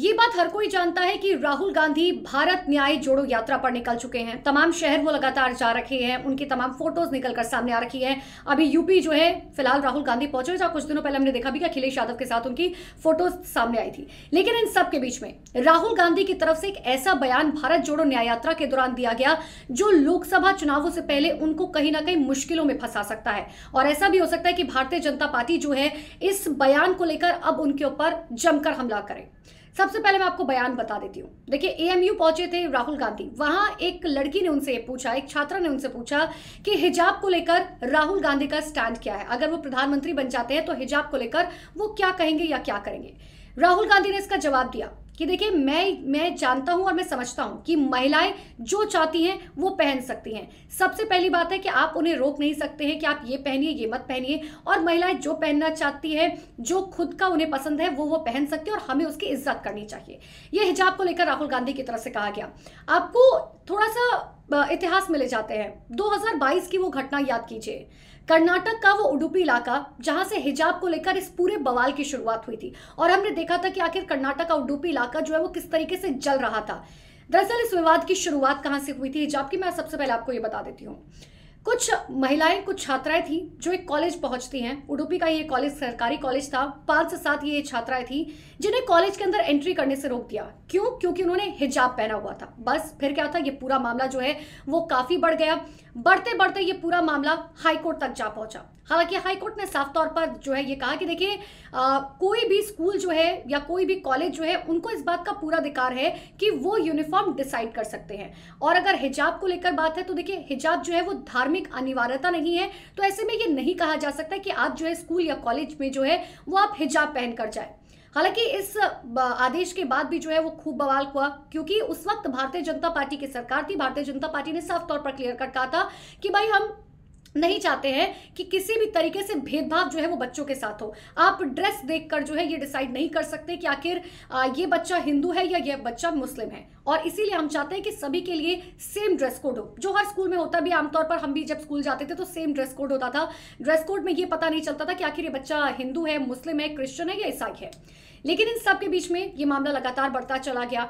ये बात हर कोई जानता है कि राहुल गांधी भारत न्याय जोड़ो यात्रा पर निकल चुके हैं तमाम शहर वो लगातार जा रखे हैं उनकी तमाम फोटोज निकल कर सामने आ रखी है अभी यूपी जो है फिलहाल राहुल गांधी पहुंचे जहां कुछ दिनों पहले हमने देखा भी कि अखिलेश यादव के साथ उनकी फोटोज सामने आई थी लेकिन इन सबके बीच में राहुल गांधी की तरफ से एक ऐसा बयान भारत जोड़ो न्याय यात्रा के दौरान दिया गया जो लोकसभा चुनावों से पहले उनको कहीं ना कहीं मुश्किलों में फंसा सकता है और ऐसा भी हो सकता है कि भारतीय जनता पार्टी जो है इस बयान को लेकर अब उनके ऊपर जमकर हमला करे सबसे पहले मैं आपको बयान बता देती हूँ देखिए एएमयू पहुंचे थे राहुल गांधी वहां एक लड़की ने उनसे पूछा एक छात्रा ने उनसे पूछा कि हिजाब को लेकर राहुल गांधी का स्टैंड क्या है अगर वो प्रधानमंत्री बन जाते हैं तो हिजाब को लेकर वो क्या कहेंगे या क्या करेंगे राहुल गांधी ने इसका जवाब दिया कि देखिए मैं मैं जानता हूं और मैं समझता हूं कि महिलाएं जो चाहती हैं वो पहन सकती हैं सबसे पहली बात है कि आप उन्हें रोक नहीं सकते हैं कि आप ये पहनिए ये मत पहनिए और महिलाएं जो पहनना चाहती है जो खुद का उन्हें पसंद है वो वो पहन सकती है और हमें उसकी इज्जत करनी चाहिए ये हिजाब को लेकर राहुल गांधी की तरफ से कहा गया आपको थोड़ा सा इतिहास में ले जाते हैं 2022 की वो घटना याद कीजिए कर्नाटक का वो उडुपी इलाका जहां से हिजाब को लेकर इस पूरे बवाल की शुरुआत हुई थी और हमने देखा था कि आखिर कर्नाटक का उडुपी इलाका जो है वो किस तरीके से जल रहा था दरअसल इस विवाद की शुरुआत कहां से हुई थी हिजाब की मैं सबसे पहले आपको ये बता देती हूँ कुछ महिलाएं कुछ छात्राएं थी जो एक कॉलेज पहुंचती हैं उडुपी का ये कॉलेज सरकारी कॉलेज था पांच से सात ये छात्राएं थी जिन्हें कॉलेज के अंदर एंट्री करने से रोक दिया क्यों क्योंकि उन्होंने हिजाब पहना हुआ था बस फिर क्या था ये पूरा मामला जो है वो काफ़ी बढ़ गया बढ़ते बढ़ते ये पूरा मामला हाईकोर्ट तक जा पहुंचा हालांकि हाईकोर्ट ने साफ तौर पर जो है ये कहा कि देखिए कोई भी स्कूल जो है या कोई भी कॉलेज जो है उनको इस बात का पूरा अधिकार है कि वो यूनिफॉर्म डिसाइड कर सकते हैं और अगर हिजाब को लेकर बात है तो देखिए हिजाब जो है वो धार्मिक अनिवार्यता नहीं है तो ऐसे में ये नहीं कहा जा सकता कि आप जो है स्कूल या कॉलेज में जो है वो आप हिजाब पहनकर जाए हालांकि इस आदेश के बाद भी जो है वो खूब बवाल हुआ क्योंकि उस वक्त भारतीय जनता पार्टी की सरकार थी भारतीय जनता पार्टी ने साफ तौर पर क्लियर कट कहा था कि भाई हम नहीं चाहते हैं कि किसी भी तरीके से भेदभाव जो है वो बच्चों के साथ हो आप ड्रेस देखकर जो है ये डिसाइड नहीं कर सकते कि आखिर ये बच्चा हिंदू है या ये बच्चा मुस्लिम है और इसीलिए हम चाहते हैं कि सभी के लिए सेम ड्रेस कोड हो जो हर स्कूल में होता भी आमतौर पर हम भी जब स्कूल जाते थे तो सेम ड्रेस कोड होता था ड्रेस कोड में ये पता नहीं चलता था कि आखिर ये बच्चा हिंदू है मुस्लिम है क्रिश्चन है या ईसाई है लेकिन इन सब के बीच में ये मामला लगातार बढ़ता चला गया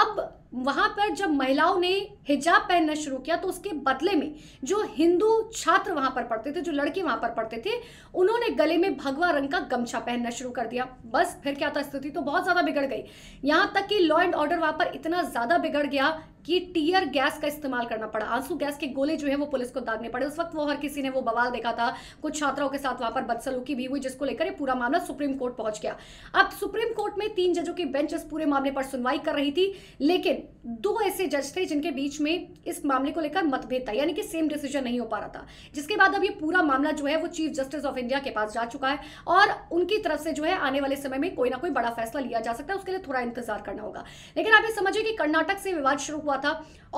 अब वहां पर जब महिलाओं ने हिजाब पहनना शुरू किया तो उसके बदले में जो हिंदू छात्र वहां पर पढ़ते थे जो लड़के वहां पर पढ़ते थे उन्होंने गले में भगवा रंग का गमछा पहनना शुरू कर दिया बस फिर क्या था स्थिति तो बहुत ज़्यादा बिगड़ गई यहां तक कि लॉ एंड ऑर्डर वहां पर इतना ज़्यादा बिगड़ गया कि टीयर गैस का इस्तेमाल करना पड़ा आंसू गैस के गोले जो है वो पुलिस को दागने पड़े उस वक्त वो हर किसी ने वो बवाल देखा था कुछ छात्राओं के साथ वहां पर बदसलूकी भी हुई जिसको लेकर ये पूरा मामला सुप्रीम कोर्ट पहुंच गया अब सुप्रीम कोर्ट में तीन जजों की बेंच इस पूरे मामले पर सुनवाई कर रही थी लेकिन दो ऐसे जज थे जिनके बीच में इस मामले को लेकर मतभेद था यानी कि सेम डिसीजन नहीं हो पा रहा था जिसके बाद अब ये पूरा मामला जो है वो चीफ जस्टिस ऑफ इंडिया के पास जा चुका है और उनकी तरफ से जो है आने वाले समय में कोई ना कोई बड़ा फैसला लिया जा सकता है उसके लिए थोड़ा इंतजार करना होगा लेकिन आप ये समझिए कि कर्नाटक से विवाद शुरू हुआ था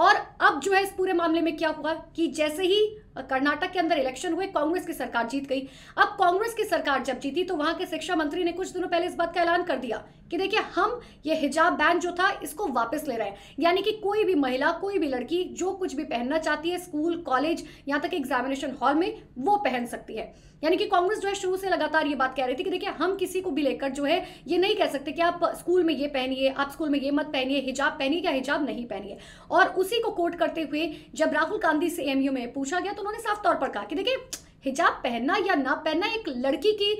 और अब जो है इस पूरे मामले में क्या हुआ कि जैसे ही कर्नाटक के अंदर इलेक्शन हुए कांग्रेस की सरकार जीत गई अब कांग्रेस की सरकार जब जीती तो वहां के शिक्षा मंत्री ने कुछ दिनों पहले इस बात का ऐलान कर दिया कि देखिए हम ये हिजाब बैन जो था इसको वापस ले रहे हैं यानी कि कोई भी महिला कोई भी लड़की जो कुछ भी पहनना चाहती है स्कूल कॉलेज यहां तक एग्जामिनेशन हॉल में वो पहन सकती है यानी कि कांग्रेस जो है शुरू से लगातार ये बात कह रही थी कि देखिए हम किसी को भी लेकर जो है ये नहीं कह सकते कि आप स्कूल में ये पहनिए आप स्कूल में ये मत पहनिए हिजाब पहनिए या हिजाब नहीं पहनिए और उसी को कोट करते हुए जब राहुल गांधी से एमयू में पूछा गया तो उन्होंने साफ तौर पर कहा कि देखिए हिजाब पहनना या ना पहनना एक लड़की की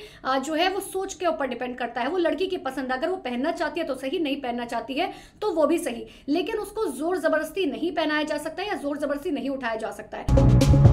जो है वो सोच के ऊपर डिपेंड करता है वो लड़की की पसंद अगर वो पहनना चाहती है तो सही नहीं पहनना चाहती है तो वो भी सही लेकिन उसको जोर जबरदस्ती नहीं पहनाया जा सकता या जोर जबरदस्ती नहीं उठाया जा सकता है